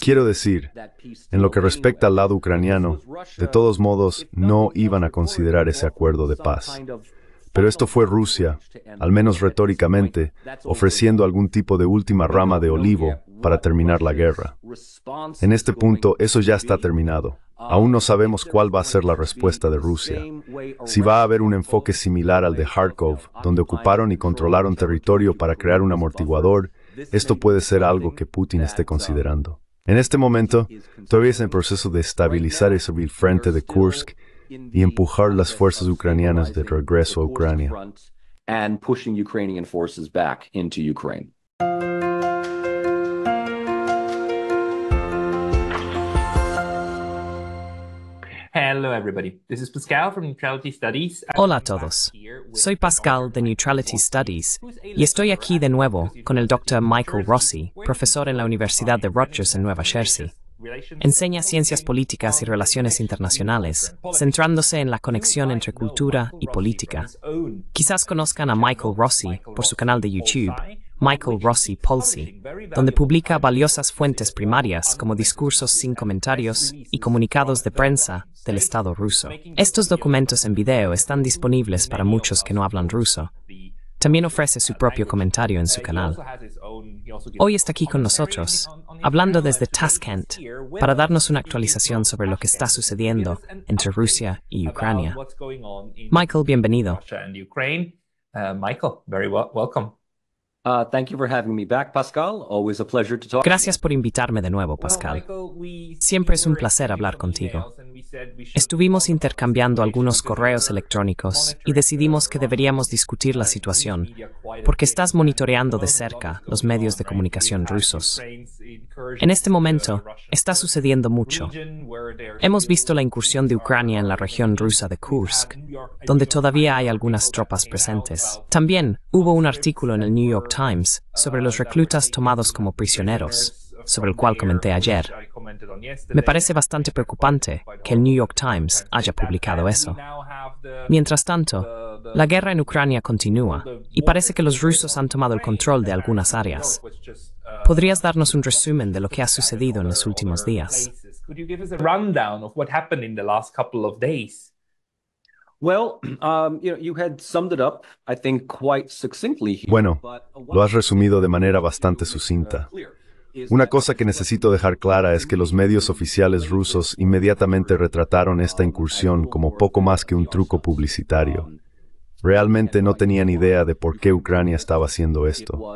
Quiero decir, en lo que respecta al lado ucraniano, de todos modos no iban a considerar ese acuerdo de paz. Pero esto fue Rusia, al menos retóricamente, ofreciendo algún tipo de última rama de olivo para terminar la guerra. En este punto, eso ya está terminado. Uh, Aún no sabemos cuál va a ser la respuesta de Rusia. Si va a haber un enfoque similar al de Kharkov, donde ocuparon y controlaron territorio para crear un amortiguador esto puede ser algo que Putin esté considerando. En este momento, todavía es en proceso de estabilizar el frente de Kursk y empujar las fuerzas ucranianas de regreso a Ucrania. Hola a todos. Soy Pascal de Neutrality Studies y estoy aquí de nuevo con el Dr. Michael Rossi, profesor en la Universidad de Rutgers en Nueva Jersey. Enseña ciencias políticas y relaciones internacionales, centrándose en la conexión entre cultura y política. Quizás conozcan a Michael Rossi por su canal de YouTube Michael Rossi Polsi, donde publica valiosas fuentes primarias como discursos sin comentarios y comunicados de prensa del Estado ruso. Estos documentos en video están disponibles para muchos que no hablan ruso. También ofrece su propio comentario en su canal. Hoy está aquí con nosotros, hablando desde Tashkent, para darnos una actualización sobre lo que está sucediendo entre Rusia y Ucrania. Michael, bienvenido. Uh, Michael, very welcome. Gracias por invitarme de nuevo, Pascal. Siempre es un placer hablar contigo. Estuvimos intercambiando algunos correos electrónicos y decidimos que deberíamos discutir la situación, porque estás monitoreando de cerca los medios de comunicación rusos. En este momento, está sucediendo mucho. Hemos visto la incursión de Ucrania en la región rusa de Kursk, donde todavía hay algunas tropas presentes. También hubo un artículo en el New York Times sobre los reclutas tomados como prisioneros sobre el cual comenté ayer. Me parece bastante preocupante que el New York Times haya publicado eso. Mientras tanto, la guerra en Ucrania continúa y parece que los rusos han tomado el control de algunas áreas. ¿Podrías darnos un resumen de lo que ha sucedido en los últimos días? Bueno, lo has resumido de manera bastante uh, sucinta. Una cosa que necesito dejar clara es que los medios oficiales rusos inmediatamente retrataron esta incursión como poco más que un truco publicitario. Realmente no tenían idea de por qué Ucrania estaba haciendo esto.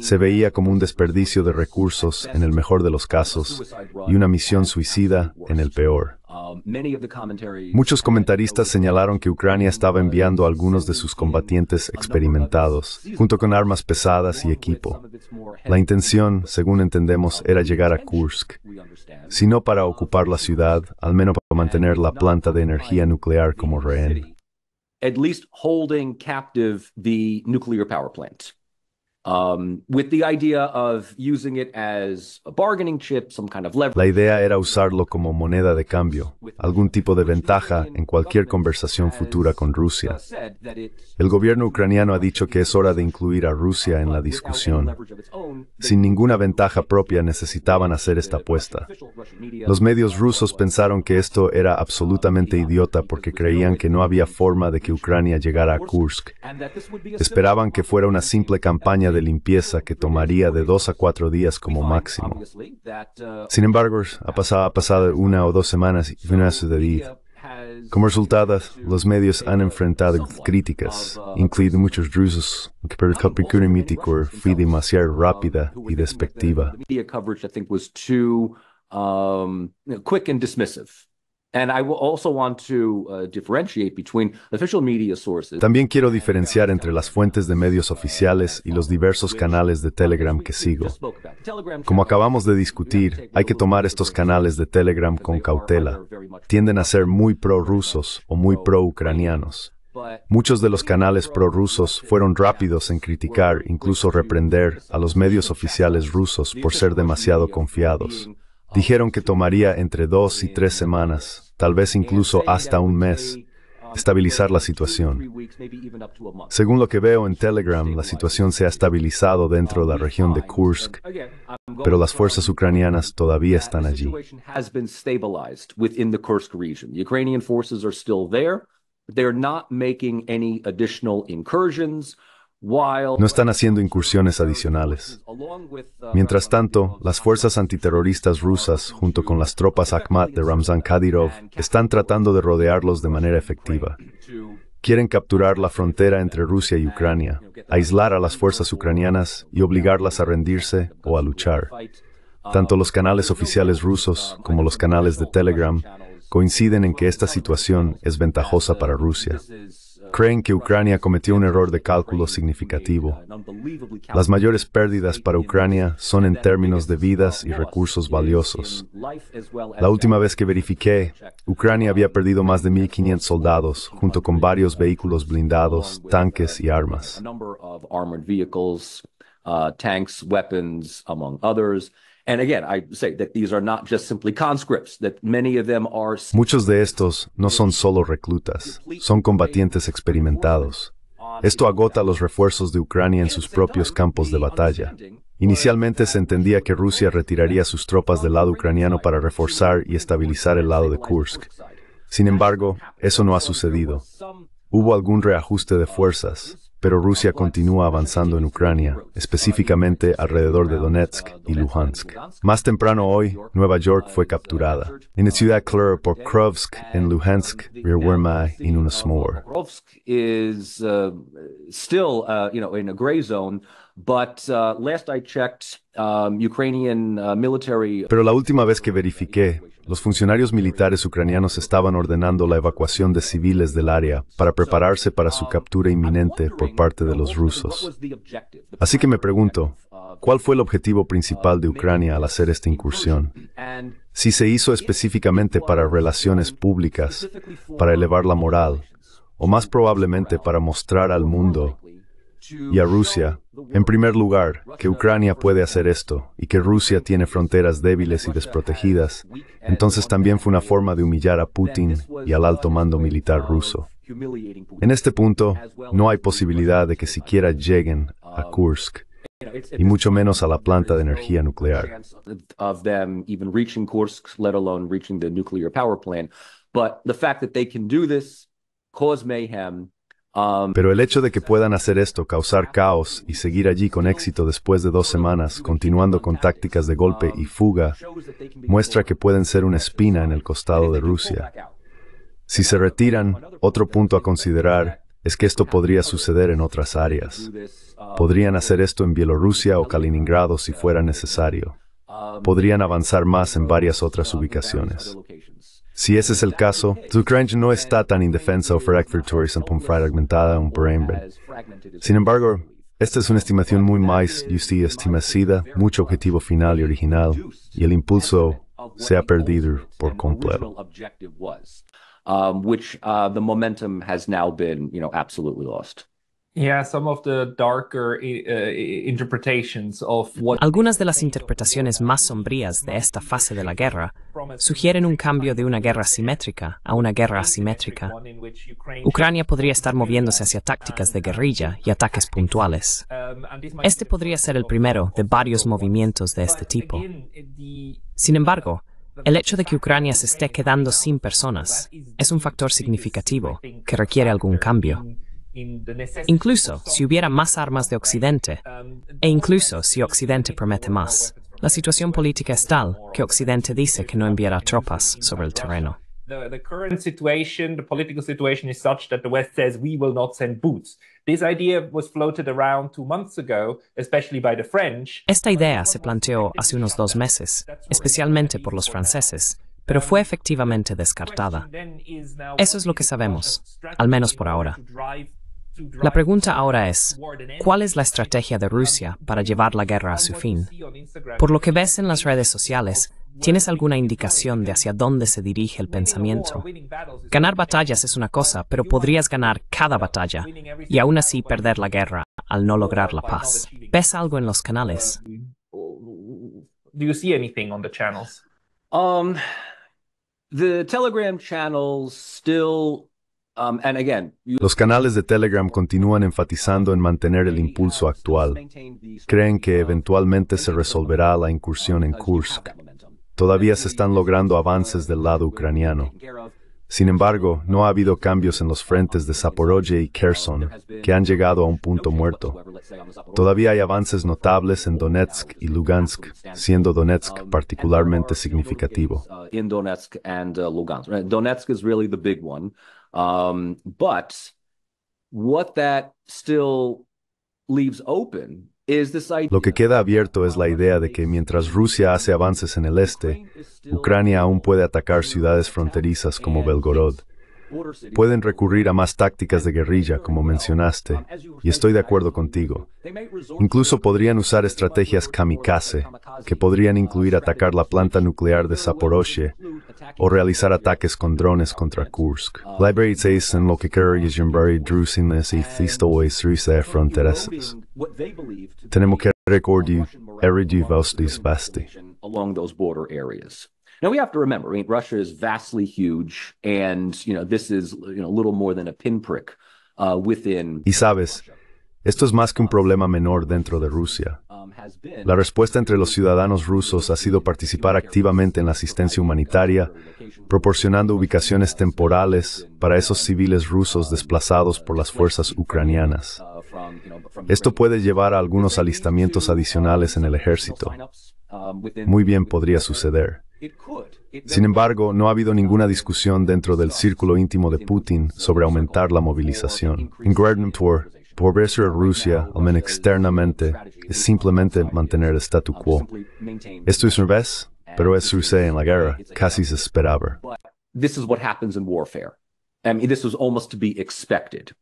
Se veía como un desperdicio de recursos en el mejor de los casos y una misión suicida en el peor. Um, Muchos comentaristas señalaron que Ucrania estaba uh, enviando algunos de sus combatientes experimentados, junto con armas pesadas y equipo. La intención, según entendemos, um, era llegar a Kursk, si no para um, ocupar la ciudad, al menos para mantener la planta de energía nuclear como rehén. Um, with the idea La idea era usarlo como moneda de cambio, algún tipo de ventaja en cualquier conversación futura con Rusia. El gobierno ucraniano ha dicho que es hora de incluir a Rusia en la discusión. Sin ninguna ventaja propia necesitaban hacer esta apuesta. Los medios rusos pensaron que esto era absolutamente idiota porque creían que no había forma de que Ucrania llegara a Kursk. Esperaban que fuera una simple campaña de de limpieza que tomaría de dos a cuatro días como máximo. Sin embargo, ha pasado, una o dos semanas y no ha sucedido. Como resultado, los medios han enfrentado críticas, incluido muchos rusos, que por el Capricornio mítico fue demasiado rápida y despectiva. También quiero diferenciar entre las fuentes de medios oficiales y los diversos canales de Telegram que sigo. Como acabamos de discutir, hay que tomar estos canales de Telegram con cautela. Tienden a ser muy prorrusos o muy pro-ucranianos. Muchos de los canales prorrusos fueron rápidos en criticar, incluso reprender, a los medios oficiales rusos por ser demasiado confiados. Dijeron que tomaría entre dos y tres semanas, tal vez incluso hasta un mes, um, estabilizar la situación. Según lo que veo en Telegram, la situación se ha estabilizado dentro de la um, región de um, Kursk, pero las fuerzas ucranianas todavía están allí. They're not making any additional incursions. No están haciendo incursiones adicionales. Uh, Mientras tanto, las fuerzas antiterroristas rusas, junto con las tropas Akhmat de Ramzan Kadyrov, están tratando de rodearlos de manera efectiva. Quieren capturar la frontera entre Rusia y Ucrania, aislar a las fuerzas ucranianas y obligarlas a rendirse o a luchar. Tanto los canales oficiales rusos como los canales de Telegram coinciden en que esta situación es ventajosa para Rusia creen que Ucrania cometió un error de cálculo significativo. Las mayores pérdidas para Ucrania son en términos de vidas y recursos valiosos. La última vez que verifiqué, Ucrania había perdido más de 1.500 soldados, junto con varios vehículos blindados, tanques y armas. Muchos de estos no son solo reclutas, son combatientes experimentados. Esto agota los refuerzos de Ucrania en sus propios campos de batalla. Inicialmente se entendía que Rusia retiraría sus tropas del lado ucraniano para reforzar y estabilizar el lado de Kursk. Sin embargo, eso no ha sucedido. Hubo algún reajuste de fuerzas, pero Rusia continúa avanzando en Ucrania, específicamente alrededor de Donetsk y Luhansk. Más temprano hoy, Nueva York fue capturada. En la ciudad clara por Krovsk en Luhansk, Rierwerma en una is uh, still, uh, you know, in a gray zone. But uh, last I checked, um, Ukrainian uh, military... Pero la última vez que verifiqué, los funcionarios militares ucranianos estaban ordenando la evacuación de civiles del área para prepararse para su captura inminente por parte de los rusos. Así que me pregunto, ¿cuál fue el objetivo principal de Ucrania al hacer esta incursión? Si se hizo específicamente para relaciones públicas, para elevar la moral, o más probablemente para mostrar al mundo y a Rusia, en primer lugar, que Ucrania puede hacer esto y que Rusia tiene fronteras débiles y desprotegidas, entonces también fue una forma de humillar a Putin y al alto mando militar ruso. En este punto, no hay posibilidad de que siquiera lleguen a Kursk y mucho menos a la planta de energía nuclear. But the fact that they can do this, cause mayhem, Um, Pero el hecho de que puedan hacer esto, causar caos y seguir allí con éxito después de dos semanas, continuando con tácticas de golpe y fuga, muestra que pueden ser una espina en el costado de Rusia. Si se retiran, otro punto a considerar es que esto podría suceder en otras áreas. Podrían hacer esto en Bielorrusia o Kaliningrado si fuera necesario. Um, Podrían avanzar más en varias otras ubicaciones. Si ese es el caso, Zucrange no está tan indefensa o fragmentada un brainbrain. Sin embargo, esta es una estimación muy más see, estimacida, mucho objetivo final y original, y el impulso se ha perdido por completo. Algunas de las interpretaciones más sombrías de esta fase de la guerra sugieren un cambio de una guerra simétrica a una guerra asimétrica. Ucrania podría estar moviéndose hacia tácticas de guerrilla y ataques puntuales. Este podría ser el primero de varios movimientos de este tipo. Sin embargo, el hecho de que Ucrania se esté quedando sin personas es un factor significativo que requiere algún cambio. Incluso si hubiera más armas de Occidente, e incluso si Occidente promete más, la situación política es tal que Occidente dice que no enviará tropas sobre el terreno. Esta idea se planteó hace unos dos meses, especialmente por los franceses, pero fue efectivamente descartada. Eso es lo que sabemos, al menos por ahora. La pregunta ahora es, ¿cuál es la estrategia de Rusia para llevar la guerra a su fin? Por lo que ves en las redes sociales, ¿tienes alguna indicación de hacia dónde se dirige el pensamiento? Ganar batallas es una cosa, pero podrías ganar cada batalla y aún así perder la guerra al no lograr la paz. ¿Ves algo en los canales? Um, the Telegram channels still Um, los canales de Telegram continúan enfatizando en mantener el impulso actual. Creen que eventualmente se resolverá la incursión en Kursk. Todavía se están logrando avances del lado ucraniano. Sin embargo, no ha habido cambios en los frentes de Zaporozhye y Kherson, que han llegado a un punto muerto. Todavía hay avances notables en Donetsk y Lugansk, siendo Donetsk particularmente significativo. Um, but what that still leaves open Lo que queda abierto es la idea de que mientras Rusia hace avances en el este, Ucrania aún puede atacar ciudades fronterizas como Belgorod Pueden recurrir a más tácticas de guerrilla, como mencionaste, y estoy de acuerdo contigo. Incluso podrían usar estrategias kamikaze, que podrían incluir atacar la planta nuclear de Saporoshe, o realizar ataques con drones contra Kursk. Library en lo que Kerry y fronteras. Tenemos que recordar, que Along those y sabes, esto es más que un uh, problema menor dentro de Rusia. Um, la respuesta entre los ciudadanos rusos ha sido participar activamente en la asistencia humanitaria, proporcionando ubicaciones temporales para esos civiles rusos desplazados por las fuerzas ucranianas. Esto puede llevar a algunos alistamientos adicionales en el ejército. Muy bien podría suceder. Sin embargo, no ha habido ninguna discusión dentro del círculo íntimo de Putin sobre aumentar la movilización. En por pobreza a Rusia, al menos externamente, es simplemente mantener el statu quo. Esto es un pero es sucede en la guerra, casi se esperaba. This is what happens in warfare. I this was almost to be expected.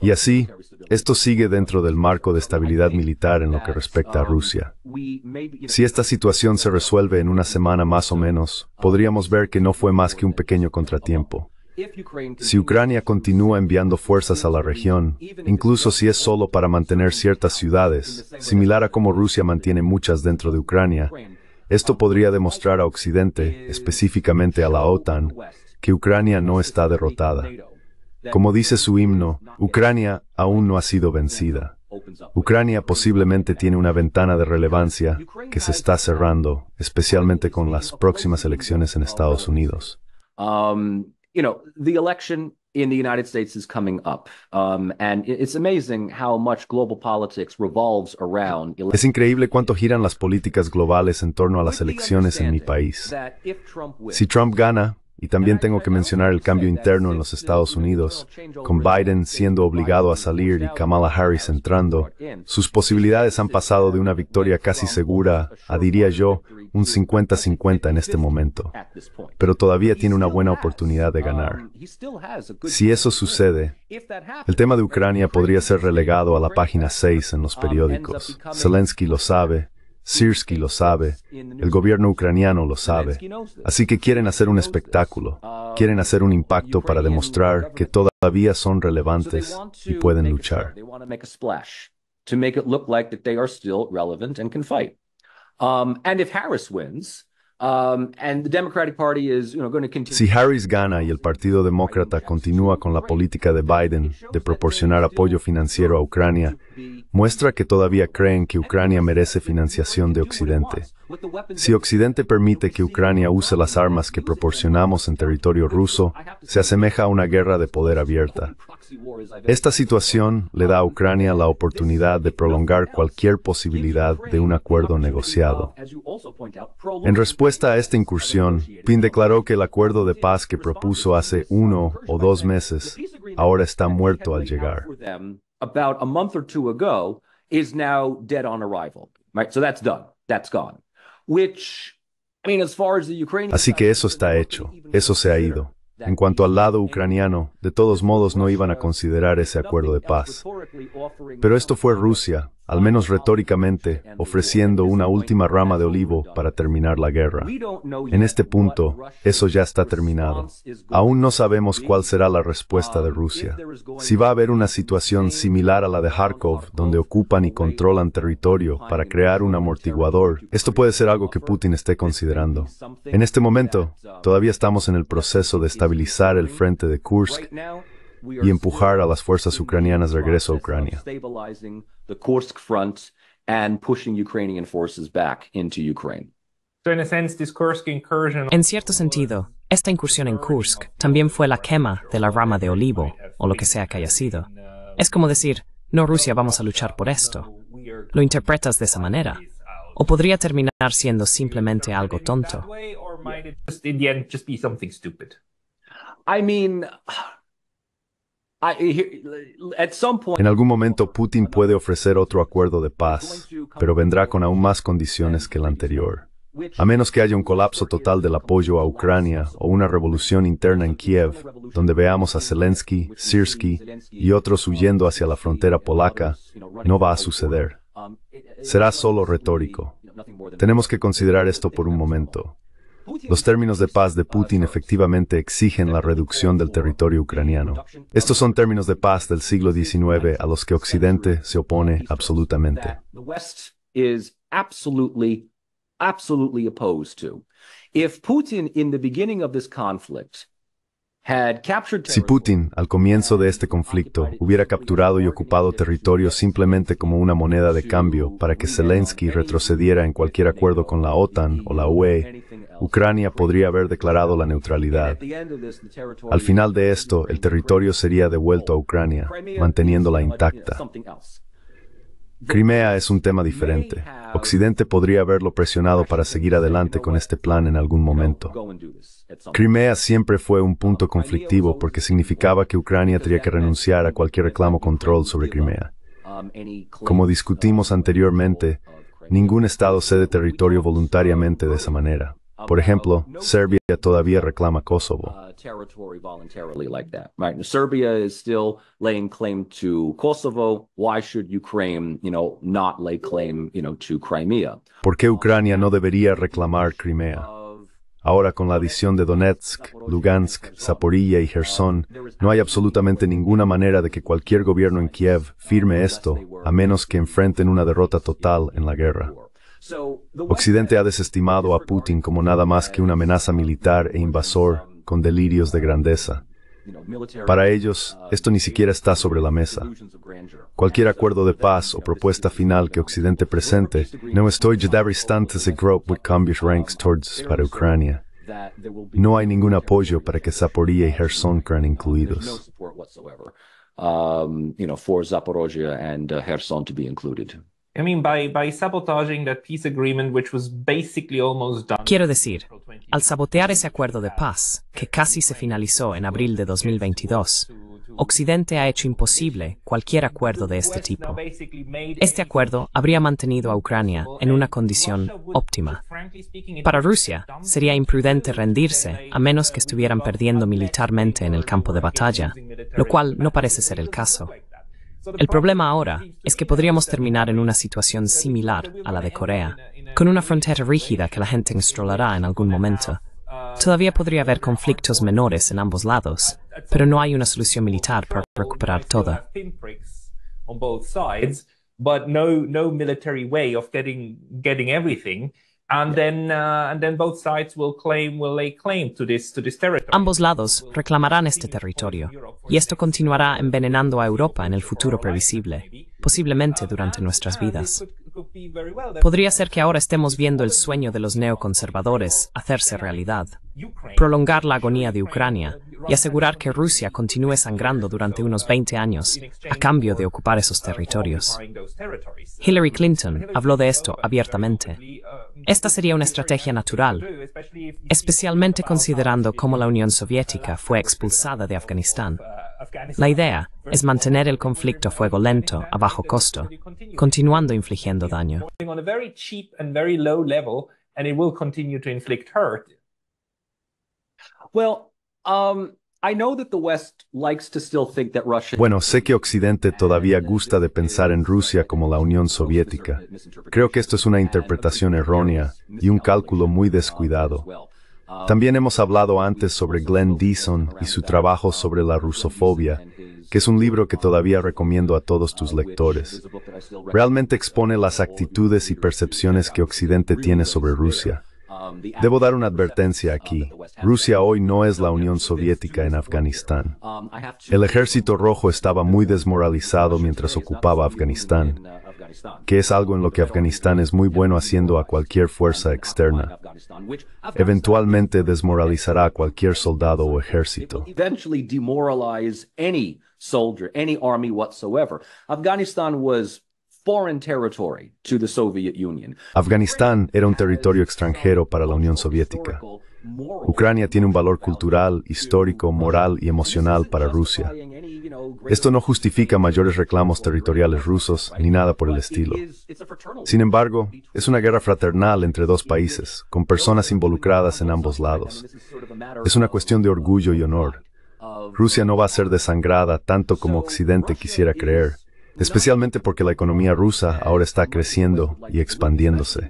Y así, esto sigue dentro del marco de estabilidad militar en lo que respecta a um, Rusia. Si esta situación se resuelve en una semana más o menos, podríamos ver que no fue más que un pequeño contratiempo. Si Ucrania continúa enviando fuerzas a la región, incluso si es solo para mantener ciertas ciudades, similar a como Rusia mantiene muchas dentro de Ucrania, esto podría demostrar a Occidente, específicamente a la OTAN, que Ucrania no está derrotada. Como dice su himno, Ucrania aún no ha sido vencida. Ucrania posiblemente tiene una ventana de relevancia que se está cerrando, especialmente con las próximas elecciones en Estados Unidos. Um, in the United States is coming up. Um, and it's amazing how much global politics revolves around... Es increíble cuánto giran las políticas globales en torno a las elecciones en mi país. Si Trump gana, Y también tengo que mencionar el cambio interno en los Estados Unidos, con Biden siendo obligado a salir y Kamala Harris entrando. Sus posibilidades han pasado de una victoria casi segura a, diría yo, un 50-50 en este momento. Pero todavía tiene una buena oportunidad de ganar. Si eso sucede, el tema de Ucrania podría ser relegado a la página 6 en los periódicos. Zelensky lo sabe Sirsky lo sabe, el gobierno ucraniano lo sabe. Así que quieren hacer un espectáculo, quieren hacer un impacto para demostrar que todavía son relevantes y pueden luchar. and if Harris wins, Um, si Harris gana y el Partido Demócrata continúa con la política de Biden de proporcionar apoyo financiero a Ucrania, muestra que todavía creen que Ucrania merece financiación de Occidente. Si Occidente permite que Ucrania use las armas que proporcionamos en territorio ruso, se asemeja a una guerra de poder abierta. Esta situación le da a Ucrania la oportunidad de prolongar cualquier posibilidad de un acuerdo negociado. En respuesta a esta incursión, Pin declaró que el acuerdo de paz que propuso hace uno o dos meses ahora está muerto al llegar. gone. Así que eso está hecho, eso se ha ido. En cuanto al lado ucraniano, de todos modos no iban a considerar ese acuerdo de paz. Pero esto fue Rusia, al menos retóricamente, ofreciendo una última rama de olivo para terminar la guerra. En este punto, eso ya está terminado. Aún no sabemos cuál será la respuesta de Rusia. Si va a haber una situación similar a la de Kharkov, donde ocupan y controlan territorio para crear un amortiguador, esto puede ser algo que Putin esté considerando. En este momento, todavía estamos en el proceso de estabilizar el frente de Kursk y empujar a las fuerzas ucranianas de regreso a Ucrania. En cierto sentido, esta incursión en Kursk también fue la quema de la rama de olivo, o lo que sea que haya sido. Es como decir, no Rusia, vamos a luchar por esto. Lo interpretas de esa manera. O podría terminar siendo simplemente algo tonto. I en algún momento Putin puede ofrecer otro acuerdo de paz, pero vendrá con aún más condiciones que el anterior. A menos que haya un colapso total del apoyo a Ucrania o una revolución interna en Kiev, donde veamos a Zelensky, Sirsky y otros huyendo hacia la frontera polaca, no va a suceder. Será solo retórico. Tenemos que considerar esto por un momento. Los términos de paz de Putin efectivamente exigen la reducción del territorio ucraniano. Estos son términos de paz del siglo XIX a los que Occidente se opone absolutamente. opposed If Putin, in the beginning of this conflict, si Putin, al comienzo de este conflicto, hubiera capturado y ocupado territorio simplemente como una moneda de cambio para que Zelensky retrocediera en cualquier acuerdo con la OTAN o la UE, Ucrania podría haber declarado la neutralidad. Al final de esto, el territorio sería devuelto a Ucrania, manteniéndola intacta. Crimea es un tema diferente. Occidente podría haberlo presionado para seguir adelante con este plan en algún momento. Crimea siempre fue un punto conflictivo porque significaba que Ucrania tenía que renunciar a cualquier reclamo control sobre Crimea. Como discutimos anteriormente, ningún Estado cede territorio voluntariamente de esa manera. Por ejemplo, Serbia todavía reclama Kosovo. Uh, ¿Por qué Ucrania no debería reclamar Crimea? Ahora con la adición de Donetsk, Lugansk, Zaporilla y Gerson, no hay absolutamente ninguna manera de que cualquier gobierno en Kiev firme esto, a menos que enfrenten una derrota total en la guerra. Occidente ha desestimado a Putin como nada más que una amenaza militar e invasor con delirios de grandeza. Para ellos, esto ni siquiera está sobre la mesa. Cualquier acuerdo de paz o propuesta final que Occidente presente, no estoy para Ucrania. No hay ningún apoyo para que Zaporizhia y Kherson sean incluidos. Quiero decir, al sabotear ese acuerdo de uh, paz, que casi se finalizó en abril de 2022, Occidente ha hecho imposible cualquier acuerdo de este tipo. Este acuerdo habría mantenido a Ucrania en una condición óptima. Para Rusia, sería imprudente rendirse a menos que estuvieran perdiendo militarmente en el campo de batalla, lo cual no parece ser el caso. El problema ahora es que podríamos terminar en una situación similar a la de Corea, con una frontera rígida que la gente instrolará en algún momento. Todavía podría haber conflictos menores en ambos lados, pero no hay una solución militar para recuperar todo. way of everything. Ambos lados reclamarán este territorio, y esto continuará envenenando a Europa en el futuro previsible, posiblemente uh, durante nuestras uh, vidas. Podría ser que ahora estemos viendo el sueño de los neoconservadores hacerse realidad, prolongar la agonía de Ucrania y asegurar que Rusia continúe sangrando durante unos 20 años a cambio de ocupar esos territorios. Hillary Clinton habló de esto abiertamente. Esta sería una estrategia natural, especialmente considerando cómo la Unión Soviética fue expulsada de Afganistán. La idea es mantener el conflicto a fuego lento, a bajo costo, continuando infligiendo daño. Bueno, sé que Occidente todavía gusta de pensar en Rusia como la Unión Soviética. Creo que esto es una interpretación errónea y un cálculo muy descuidado. También hemos hablado antes sobre Glenn Deason y su trabajo sobre la rusofobia, que es un libro que todavía recomiendo a todos tus lectores. Realmente expone las actitudes y percepciones que Occidente tiene sobre Rusia. Debo dar una advertencia aquí. Rusia hoy no es la Unión Soviética en Afganistán. El ejército rojo estaba muy desmoralizado mientras ocupaba Afganistán, que es algo en lo que Afganistán es muy bueno haciendo a cualquier fuerza externa. Eventualmente desmoralizará a cualquier soldado o ejército. Afganistán Afganistán era un territorio extranjero para la Unión Soviética. Ucrania tiene un valor cultural, histórico, moral y emocional para Rusia. Esto no justifica mayores reclamos territoriales rusos ni nada por el estilo. Sin embargo, es una guerra fraternal entre dos países, con personas involucradas en ambos lados. Es una cuestión de orgullo y honor. Rusia no va a ser desangrada tanto como Occidente quisiera creer especialmente porque la economía rusa ahora está creciendo y expandiéndose.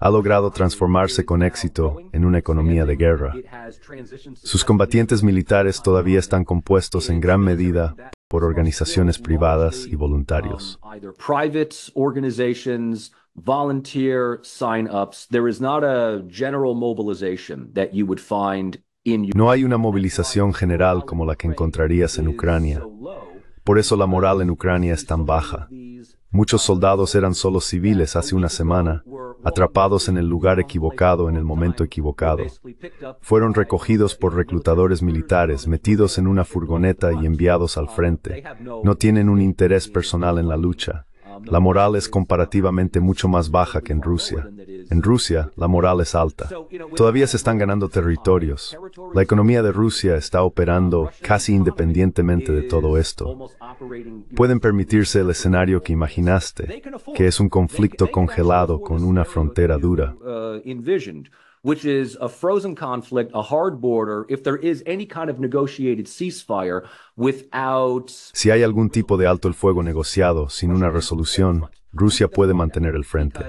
Ha logrado transformarse con éxito en una economía de guerra. Sus combatientes militares todavía están compuestos en gran medida por organizaciones privadas y voluntarios. No hay una movilización general como la que encontrarías en Ucrania. Por eso la moral en Ucrania es tan baja. Muchos soldados eran solo civiles hace una semana, atrapados en el lugar equivocado en el momento equivocado. Fueron recogidos por reclutadores militares, metidos en una furgoneta y enviados al frente. No tienen un interés personal en la lucha la moral es comparativamente mucho más baja que en Rusia. En Rusia, la moral es alta. Todavía se están ganando territorios. La economía de Rusia está operando casi independientemente de todo esto. Pueden permitirse el escenario que imaginaste, que es un conflicto congelado con una frontera dura. Eh, si hay algún tipo de alto el fuego negociado sin una resolución, Rusia puede mantener el frente.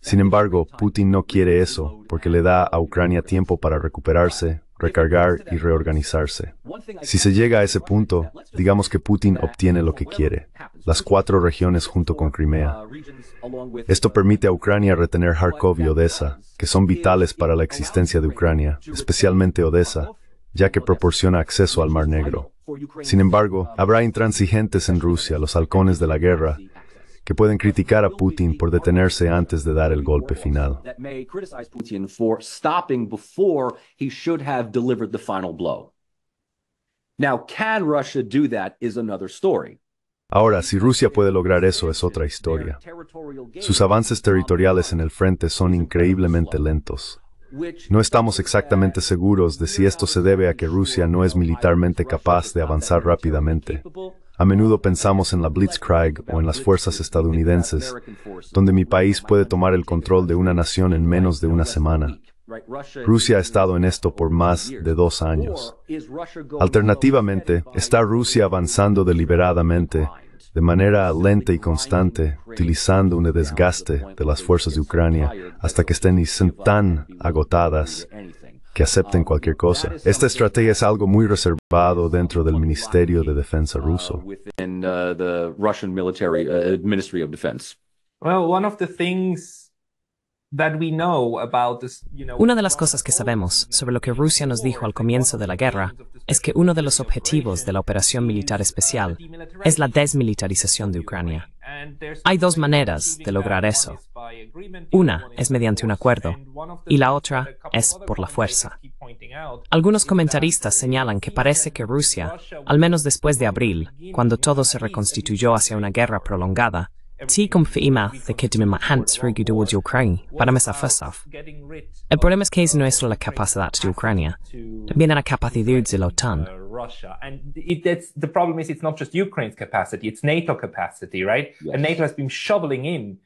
Sin embargo, Putin no quiere eso porque le da a Ucrania tiempo para recuperarse, recargar y reorganizarse. Si se llega a ese punto, digamos que Putin obtiene lo que quiere las cuatro regiones junto con Crimea. Esto permite a Ucrania retener Kharkov y Odessa, que son vitales para la existencia de Ucrania, especialmente Odessa, ya que proporciona acceso al Mar Negro. Sin embargo, habrá intransigentes en Rusia, los halcones de la guerra, que pueden criticar a Putin por detenerse antes de dar el golpe final. Now, can Russia do that is another story. Ahora, si Rusia puede lograr eso es otra historia. Sus avances territoriales en el frente son increíblemente lentos. No estamos exactamente seguros de si esto se debe a que Rusia no es militarmente capaz de avanzar rápidamente. A menudo pensamos en la Blitzkrieg o en las fuerzas estadounidenses, donde mi país puede tomar el control de una nación en menos de una semana. Rusia ha estado en esto por más de dos años. Alternativamente, ¿está Rusia avanzando deliberadamente de manera lenta y constante, utilizando un desgaste de las fuerzas de Ucrania hasta que estén tan agotadas que acepten cualquier cosa. Esta estrategia es algo muy reservado dentro del Ministerio de Defensa ruso. Uh, uh, well, one of the things una de las cosas que sabemos sobre lo que Rusia nos dijo al comienzo de la guerra es que uno de los objetivos de la operación militar especial es la desmilitarización de Ucrania. Hay dos maneras de lograr eso. Una es mediante un acuerdo y la otra es por la fuerza. Algunos comentaristas señalan que parece que Rusia, al menos después de abril, cuando todo se reconstituyó hacia una guerra prolongada, Tí gom fi imath de cydym my hands rwyg i dod i Ukraini, bad am ysaf ysaf. Y brolem ys ceis yn oesol y capas ydat i Ukrainia. Dyn yna capath i ddiwyd zilo tan. Russia. And it, the problem is, it's not just Ukraine's capacity, it's NATO capacity, right? Yes. And NATO has been shoveling in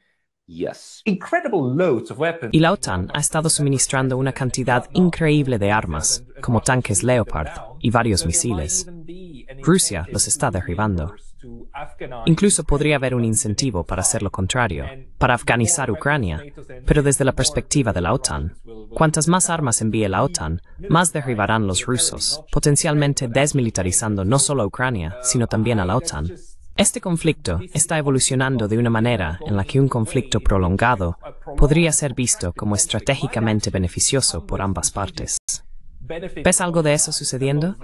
Yes. Incredible loads of weapons. Y la OTAN ha estado suministrando una cantidad increíble de armas, como tanques Leopard y varios misiles. Rusia los está derribando. Incluso podría haber un incentivo para hacer lo contrario, para afganizar Ucrania, pero desde la perspectiva de la OTAN. Cuantas más armas envíe la OTAN, más derribarán los rusos, potencialmente desmilitarizando no solo a Ucrania, sino también a la OTAN. Este conflicto está evolucionando de una manera en la que un conflicto prolongado podría ser visto como estratégicamente beneficioso por ambas partes. ¿Ves algo de eso sucediendo?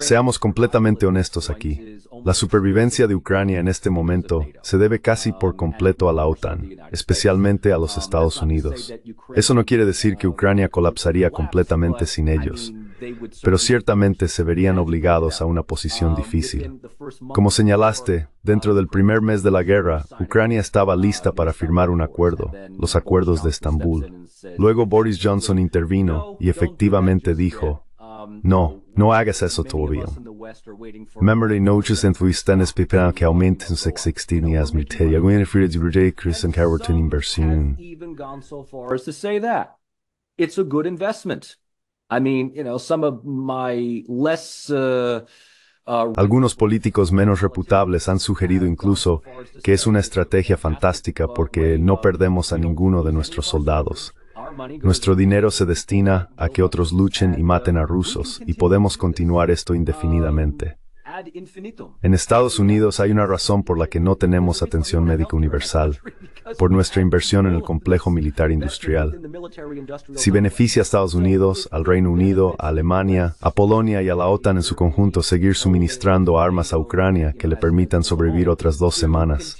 Seamos completamente honestos aquí. La supervivencia de Ucrania en este momento se debe casi por completo a la OTAN, especialmente a los Estados Unidos. Eso no quiere decir que Ucrania colapsaría completamente sin ellos, pero ciertamente se verían obligados a una posición difícil. Como señalaste, dentro del primer mes de la guerra, Ucrania estaba lista para firmar un acuerdo, los acuerdos de Estambul. Luego Boris Johnson intervino y efectivamente dijo, no, no hagas eso todavía. que Inversión. Algunos políticos menos reputables han sugerido incluso que es una estrategia fantástica porque no perdemos a ninguno de nuestros soldados. Nuestro dinero se destina a que otros luchen y maten a rusos y podemos continuar esto indefinidamente. En Estados Unidos hay una razón por la que no tenemos atención médica universal, por nuestra inversión en el complejo militar industrial. Si beneficia a Estados Unidos, al Reino Unido, a Alemania, a Polonia y a la OTAN en su conjunto seguir suministrando armas a Ucrania que le permitan sobrevivir otras dos semanas,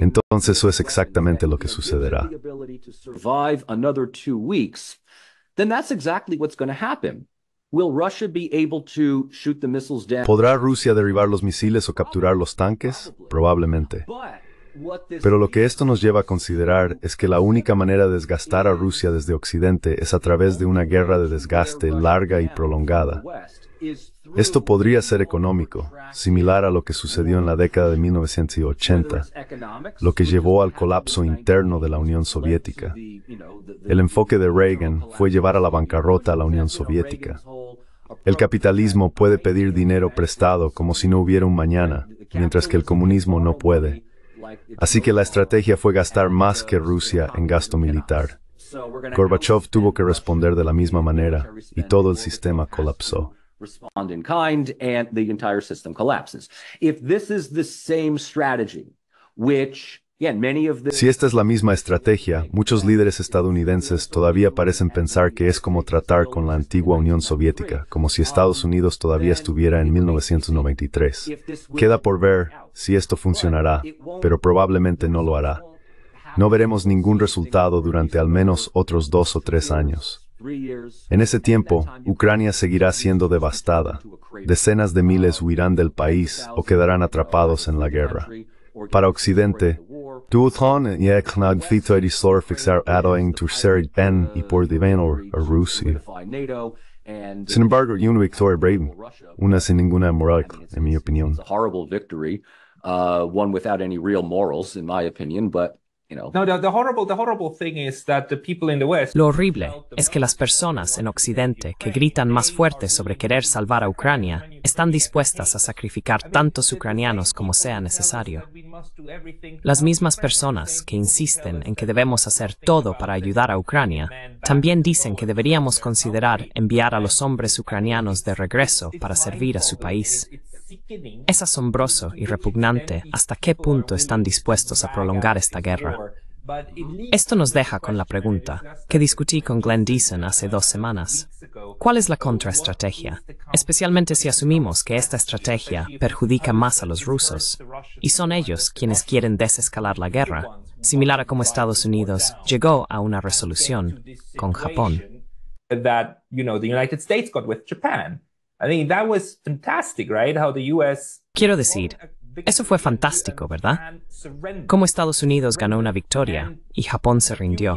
entonces eso es exactamente lo que sucederá. ¿Podrá Rusia derribar los misiles o capturar los tanques? Probablemente. Pero lo que esto nos lleva a considerar es que la única manera de desgastar a Rusia desde Occidente es a través de una guerra de desgaste larga y prolongada. Esto podría ser económico, similar a lo que sucedió en la década de 1980, lo que llevó al colapso interno de la Unión Soviética. El enfoque de Reagan fue llevar a la bancarrota a la Unión Soviética. El capitalismo puede pedir dinero prestado como si no hubiera un mañana, mientras que el comunismo no puede. Así que la estrategia fue gastar más que Rusia en gasto militar. Gorbachev tuvo que responder de la misma manera y todo el sistema colapsó. which si esta es la misma estrategia, muchos líderes estadounidenses todavía parecen pensar que es como tratar con la antigua Unión Soviética, como si Estados Unidos todavía estuviera en 1993. Queda por ver si esto funcionará, pero probablemente no lo hará. No veremos ningún resultado durante al menos otros dos o tres años. En ese tiempo, Ucrania seguirá siendo devastada. Decenas de miles huirán del país o quedarán atrapados en la guerra. Para Occidente, Dúáin dhé chnáag fiúirí slór fixar adáing tú séid ben a Rúsí. Sin embargo, Unic victoria Braden, una sin ninguna moral, en mi opinión. Horrible victory, uh, one without any real morals, in my opinion, but Lo horrible es que las personas en Occidente que gritan más fuerte sobre querer salvar a Ucrania están dispuestas a sacrificar tantos ucranianos como sea necesario. Las mismas personas que insisten en que debemos hacer todo para ayudar a Ucrania también dicen que deberíamos considerar enviar a los hombres ucranianos de regreso para servir a su país. Es asombroso y repugnante hasta qué punto están dispuestos a prolongar esta guerra. Esto nos deja con la pregunta que discutí con Glenn Deason hace dos semanas. ¿Cuál es la contraestrategia? Especialmente si asumimos que esta estrategia perjudica más a los rusos. Y son ellos quienes quieren desescalar la guerra, similar a como Estados Unidos llegó a una resolución con Japón. Quiero decir, eso fue fantástico, ¿verdad? Cómo Estados Unidos ganó una victoria y Japón se rindió.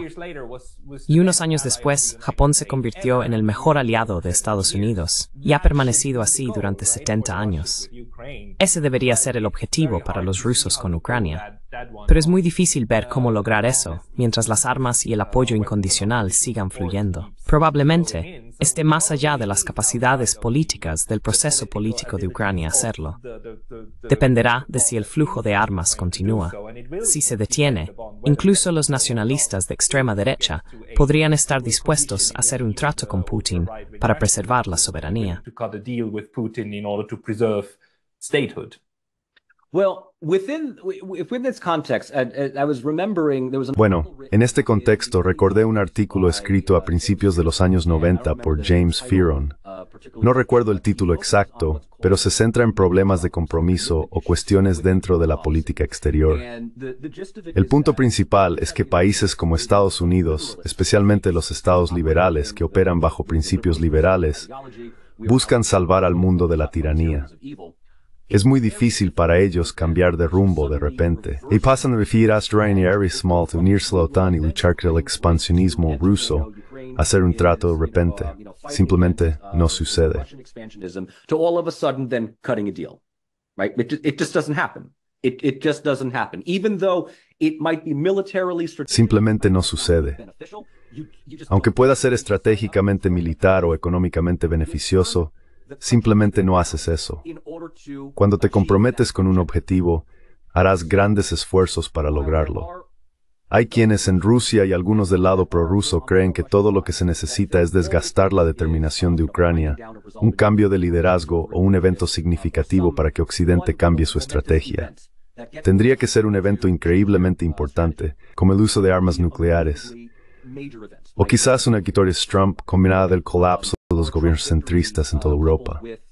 Y unos años después, Japón se convirtió en el mejor aliado de Estados Unidos y ha permanecido así durante 70 años. Ese debería ser el objetivo para los rusos con Ucrania. Pero es muy difícil ver cómo lograr eso mientras las armas y el apoyo incondicional sigan fluyendo. Probablemente esté más allá de las capacidades políticas del proceso político de Ucrania hacerlo. Dependerá de si el flujo de armas continúa. Si se detiene, incluso los nacionalistas de extrema derecha podrían estar dispuestos a hacer un trato con Putin para preservar la soberanía. Bueno, en este contexto recordé un artículo escrito a principios de los años 90 por James Fearon. Uh, no recuerdo el título uh, exacto, pero se centra en problemas de uh, compromiso o cuestiones dentro de la política exterior. El punto principal es que países como Estados Unidos, especialmente los estados liberales que operan bajo principios liberales, buscan salvar al mundo de la tiranía. Es muy difícil para ellos cambiar de rumbo de repente. Y pasan de a y a unirse a la OTAN y luchar contra el expansionismo ruso, hacer un trato de repente. Simplemente no sucede. Simplemente no sucede. Aunque pueda ser estratégicamente militar o económicamente beneficioso, simplemente no haces eso. Cuando te comprometes con un objetivo, harás grandes esfuerzos para lograrlo. Hay quienes en Rusia y algunos del lado prorruso creen que todo lo que se necesita es desgastar la determinación de Ucrania, un cambio de liderazgo o un evento significativo para que Occidente cambie su estrategia. Tendría que ser un evento increíblemente importante, como el uso de armas nucleares, o quizás una victoria Trump combinada del colapso los gobiernos centristas en toda Europa. Europe.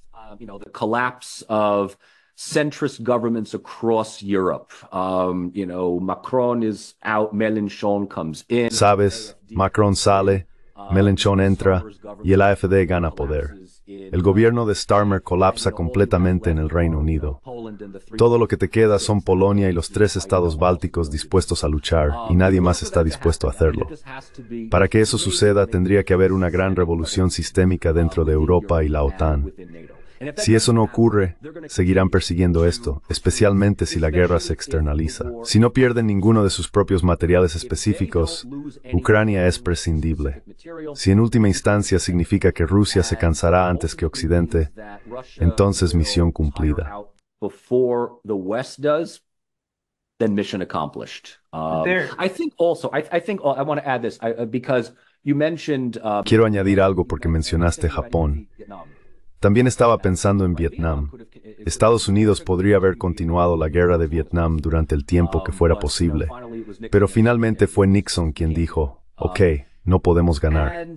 Sabes, Macron sale, uh, Melenchon entra y el AFD gana poder. El gobierno de Starmer colapsa completamente en el Reino Unido. Todo lo que te queda son Polonia y los tres estados bálticos dispuestos a luchar, y nadie más está dispuesto a hacerlo. Para que eso suceda tendría que haber una gran revolución sistémica dentro de Europa y la OTAN. Si eso no ocurre, seguirán persiguiendo esto, especialmente si la guerra se externaliza. Si no pierden ninguno de sus propios materiales específicos, Ucrania es prescindible. Si en última instancia significa que Rusia se cansará antes que Occidente, entonces misión cumplida. Quiero añadir algo porque mencionaste Japón. También estaba pensando en Vietnam. Estados Unidos podría haber continuado la guerra de Vietnam durante el tiempo que fuera posible, pero finalmente fue Nixon quien dijo, ok, no podemos ganar.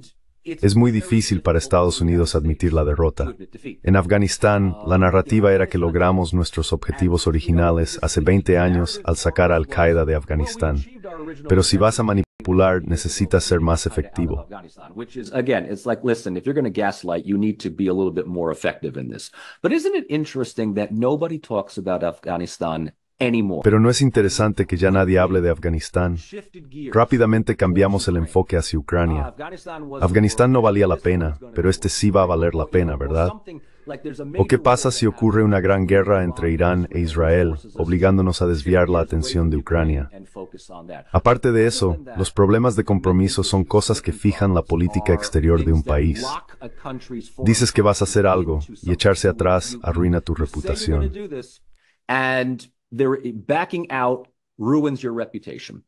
Es muy difícil para Estados Unidos admitir la derrota. En Afganistán, la narrativa era que logramos nuestros objetivos originales hace 20 años al sacar a Al-Qaeda de Afganistán. Pero si vas a manipular necesita ser más efectivo. pero no es interesante que ya nadie hable de Afganistán. Rápidamente cambiamos el enfoque hacia Ucrania. Ah, Afganistán no valía la pena, pero este sí va a valer la pena, ¿verdad? ¿O qué pasa si ocurre una gran guerra entre Irán e Israel, obligándonos a desviar la atención de Ucrania? Aparte de eso, los problemas de compromiso son cosas que fijan la política exterior de un país. Dices que vas a hacer algo y echarse atrás arruina tu reputación.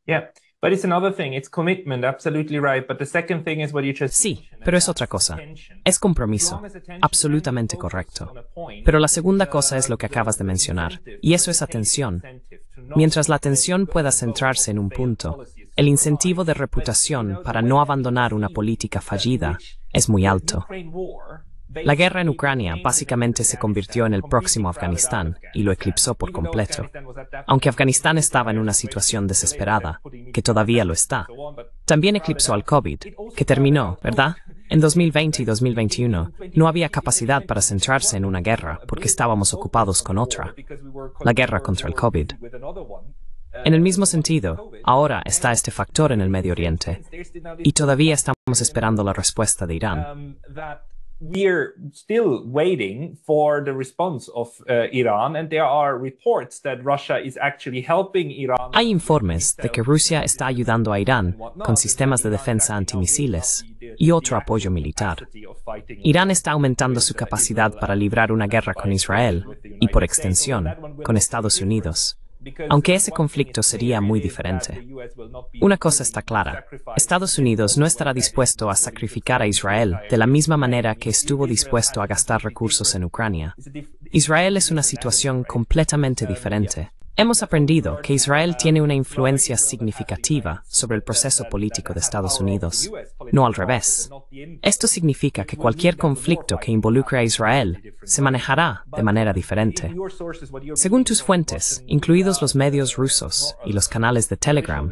Yeah. Sí, pero es otra cosa. Es compromiso, absolutamente correcto. Pero la segunda uh, cosa es lo que acabas de mencionar, y eso es atención. Mientras la atención pueda centrarse en un punto, el incentivo de reputación para no abandonar una política fallida es muy alto. La guerra en Ucrania básicamente se convirtió en el próximo Afganistán y lo eclipsó por completo, aunque Afganistán estaba en una situación desesperada, que todavía lo está. También eclipsó al COVID, que terminó, ¿verdad? En 2020 y 2021 no había capacidad para centrarse en una guerra porque estábamos ocupados con otra, la guerra contra el COVID. En el mismo sentido, ahora está este factor en el Medio Oriente y todavía estamos esperando la respuesta de Irán still waiting for the response of Iran, are Hay informes de que Rusia está ayudando a Irán con sistemas de defensa antimisiles y otro apoyo militar. Irán está aumentando su capacidad para librar una guerra con Israel y, por extensión, con Estados Unidos. Aunque ese conflicto sería muy diferente. Una cosa está clara, Estados Unidos no estará dispuesto a sacrificar a Israel de la misma manera que estuvo dispuesto a gastar recursos en Ucrania. Israel es una situación completamente um, diferente. Hemos aprendido que Israel tiene una influencia significativa sobre el proceso político de Estados Unidos, no al revés. Esto significa que cualquier conflicto que involucre a Israel se manejará de manera diferente. Según tus fuentes, incluidos los medios rusos y los canales de Telegram,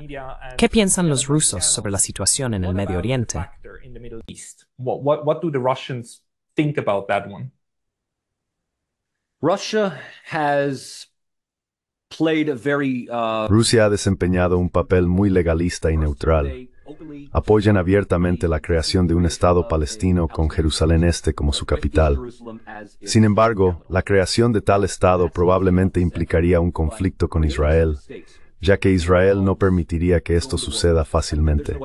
¿qué piensan los rusos sobre la situación en el Medio Oriente? has Uh, Rusia ha desempeñado un papel muy legalista y neutral. Apoyan abiertamente la creación de un Estado palestino con Jerusalén Este como su capital. Sin embargo, la creación de tal Estado probablemente implicaría un conflicto con Israel, ya que Israel no permitiría que esto suceda fácilmente.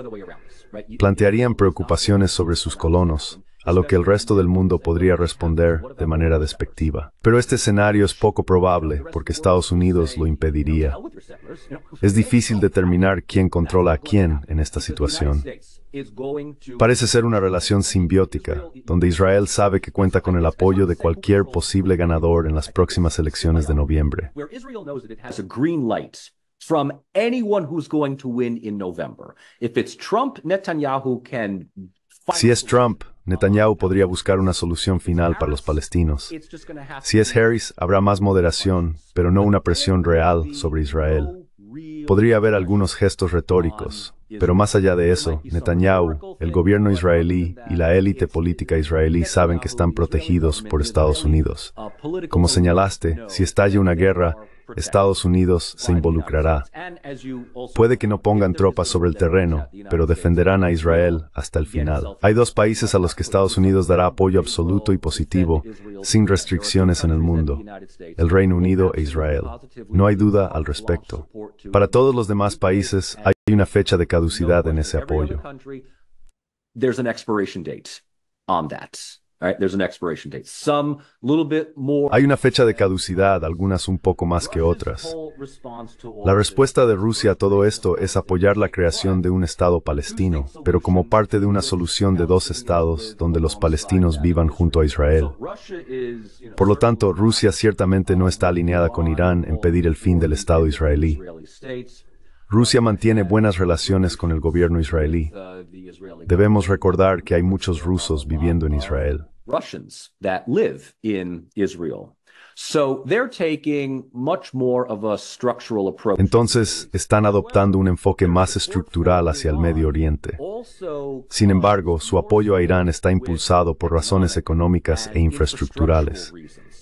Plantearían preocupaciones sobre sus colonos, a lo que el resto del mundo podría responder de manera despectiva. Pero este escenario es poco probable porque Estados Unidos lo impediría. Es difícil determinar quién controla a quién en esta situación. Parece ser una relación simbiótica, donde Israel sabe que cuenta con el apoyo de cualquier posible ganador en las próximas elecciones de noviembre. Trump, Netanyahu can. Si es Trump, Netanyahu podría buscar una solución final para los palestinos. Si es Harris, habrá más moderación, pero no una presión real sobre Israel. Podría haber algunos gestos retóricos, pero más allá de eso, Netanyahu, el gobierno israelí y la élite política israelí saben que están protegidos por Estados Unidos. Como señalaste, si estalla una guerra, Estados Unidos se involucrará. Puede que no pongan tropas sobre el terreno, pero defenderán a Israel hasta el final. Hay dos países a los que Estados Unidos dará apoyo absoluto y positivo, sin restricciones en el mundo, el Reino Unido e Israel. No hay duda al respecto. Para todos los demás países hay una fecha de caducidad en ese apoyo. Hay una fecha de caducidad, algunas un poco más que otras. La respuesta de Rusia a todo esto es apoyar la creación de un Estado palestino, pero como parte de una solución de dos estados donde los palestinos vivan junto a Israel. Por lo tanto, Rusia ciertamente no está alineada con Irán en pedir el fin del Estado israelí. Rusia mantiene buenas relaciones con el gobierno israelí. Uh, Debemos recordar que hay muchos rusos viviendo en Israel. Entonces, están adoptando un enfoque más estructural hacia el Medio Oriente. Sin embargo, su apoyo a Irán está impulsado por razones económicas e infraestructurales.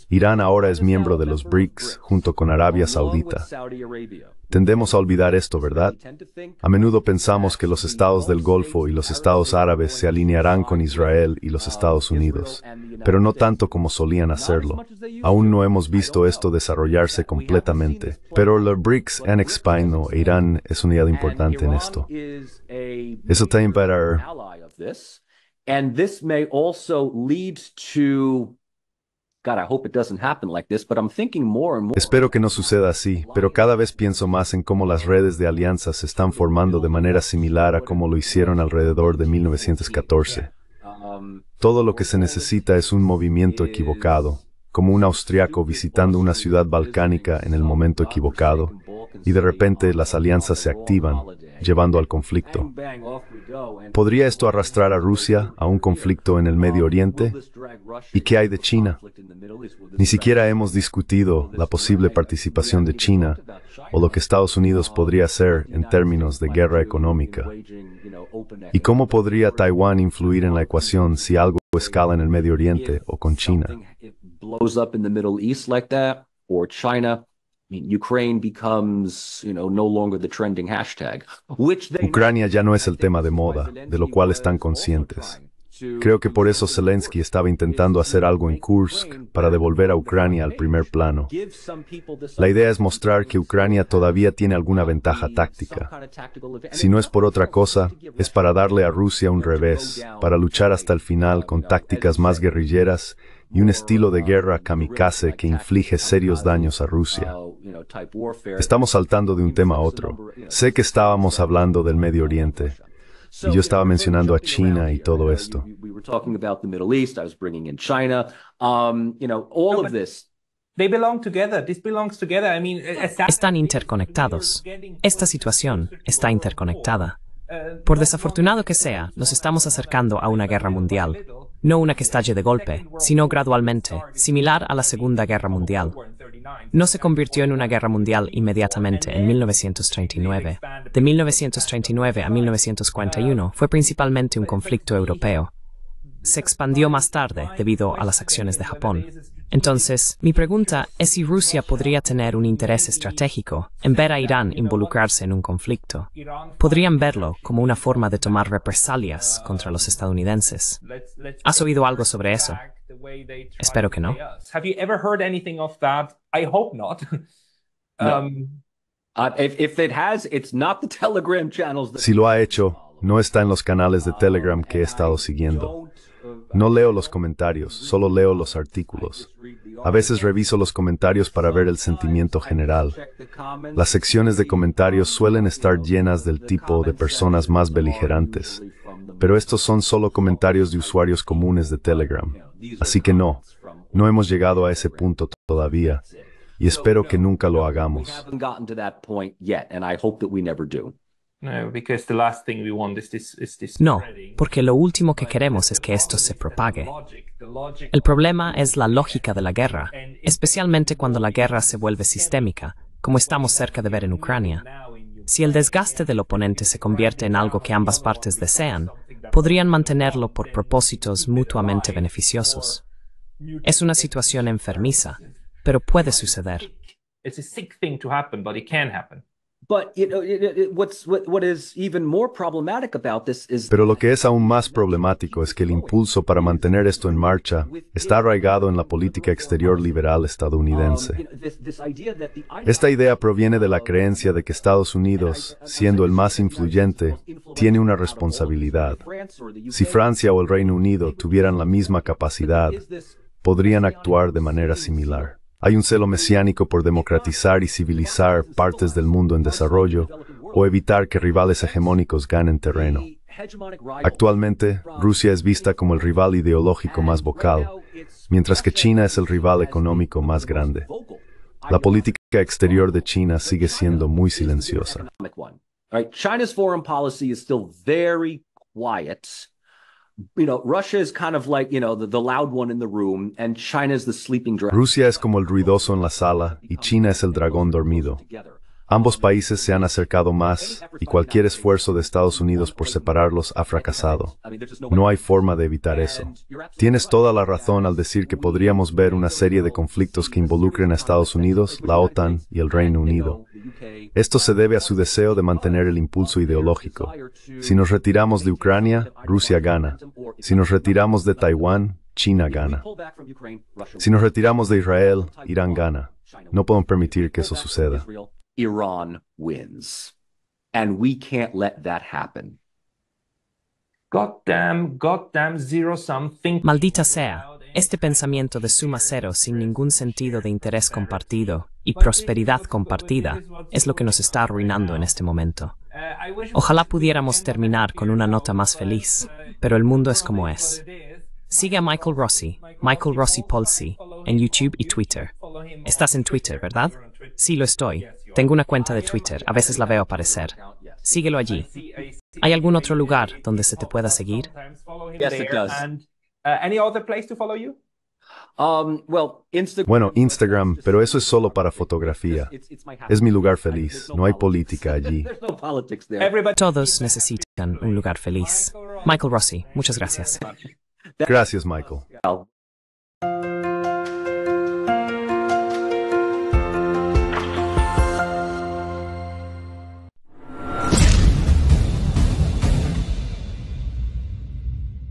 Irán ahora es miembro de los BRICS junto con Arabia Saudita. Tendemos a olvidar esto, ¿verdad? A menudo pensamos que los estados del Golfo y los estados árabes se alinearán con Israel y los uh, Estados Unidos, pero no tanto como solían hacerlo. Aún no hemos visto esto desarrollarse completamente, pero los BRICS han expino e Irán es unidad importante en esto. Eso Espero que no suceda así, pero cada vez pienso más en cómo las redes de alianzas se están formando de manera similar a como lo hicieron alrededor de 1914. Um, Todo lo que se necesita es un movimiento equivocado, como un austriaco visitando una ciudad balcánica en el momento equivocado, y de repente las alianzas se activan, llevando al conflicto. ¿Podría esto arrastrar a Rusia a un conflicto en el Medio Oriente? ¿Y qué hay de China? Ni siquiera hemos discutido la posible participación de China o lo que Estados Unidos podría hacer en términos de guerra económica. ¿Y cómo podría Taiwán influir en la ecuación si algo escala en el Medio Oriente o con China? Ucrania ya no es el tema de moda, de lo cual están conscientes. Creo que por eso Zelensky estaba intentando hacer algo en Kursk para devolver a Ucrania al primer plano. La idea es mostrar que Ucrania todavía tiene alguna ventaja táctica. Si no es por otra cosa, es para darle a Rusia un revés, para luchar hasta el final con tácticas más guerrilleras y un estilo de guerra kamikaze que inflige serios daños a Rusia. Estamos saltando de un tema a otro. Sé que estábamos hablando del Medio Oriente, y yo estaba mencionando a China y todo esto. Están interconectados. Esta situación está interconectada. Por desafortunado que sea, nos estamos acercando a una guerra mundial no una que estalle de golpe, sino gradualmente, similar a la Segunda Guerra Mundial. No se convirtió en una guerra mundial inmediatamente en 1939. De 1939 a 1941 fue principalmente un conflicto europeo, se expandió más tarde debido a las acciones de Japón. Entonces, mi pregunta es si Rusia podría tener un interés estratégico en ver a Irán involucrarse en un conflicto. Podrían verlo como una forma de tomar represalias contra los estadounidenses. ¿Has oído algo sobre eso? Espero que no. Si lo ha hecho, no está en los canales de Telegram que he estado siguiendo. No leo los comentarios, solo leo los artículos. A veces reviso los comentarios para ver el sentimiento general. Las secciones de comentarios suelen estar llenas del tipo de personas más beligerantes, pero estos son solo comentarios de usuarios comunes de Telegram. Así que no, no hemos llegado a ese punto todavía y espero que nunca lo hagamos. No, porque lo último que queremos es que esto se propague. El problema es la lógica de la guerra, especialmente cuando la guerra se vuelve sistémica, como estamos cerca de ver en Ucrania. Si el desgaste del oponente se convierte en algo que ambas partes desean, podrían mantenerlo por propósitos mutuamente beneficiosos. Es una situación enfermiza, pero puede suceder. Pero lo que es aún más problemático es que el impulso para mantener esto en marcha está arraigado en la política exterior liberal estadounidense. Um, Esta idea proviene de la creencia de que Estados Unidos, uh, siendo el más influyente, tiene una responsabilidad. Si Francia o el Reino Unido tuvieran la misma capacidad, podrían actuar de manera similar. Hay un celo mesiánico por democratizar y civilizar partes del mundo en desarrollo o evitar que rivales hegemónicos ganen terreno. Actualmente, Rusia es vista como el rival ideológico más vocal, mientras que China es el rival económico más grande. La política exterior de China sigue siendo muy silenciosa. China's foreign policy is still very quiet. You you know, Russia is kind of like Rusia es como el ruidoso en la sala y China es el dragón dormido. Ambos países se han acercado más y cualquier esfuerzo de Estados Unidos por separarlos ha fracasado. No hay forma de evitar eso. Tienes toda la razón al decir que podríamos ver una serie de conflictos que involucren a Estados Unidos, la OTAN y el Reino Unido. Esto se debe a su deseo de mantener el impulso ideológico. Si nos retiramos de Ucrania, Rusia gana. Si nos retiramos de Taiwán, China gana. Si nos retiramos de Israel, Irán gana. No podemos permitir que eso suceda. Iran wins. And we can't let that Goddamn, zero Maldita sea, este pensamiento de suma cero sin ningún sentido de interés compartido y prosperidad compartida es lo que nos está arruinando en este momento. Ojalá pudiéramos terminar con una nota más feliz, pero el mundo es como es. Sigue a Michael Rossi, Michael Rossi Polsi, en YouTube y Twitter. Estás en Twitter, ¿verdad? Sí, lo estoy. Tengo una cuenta de Twitter, a veces la veo aparecer. Síguelo allí. ¿Hay algún otro lugar donde se te pueda seguir? Bueno, Instagram, pero eso es solo para fotografía. Es mi lugar feliz, no hay política allí. Todos necesitan un lugar feliz. Michael Rossi, muchas gracias. Gracias, Michael.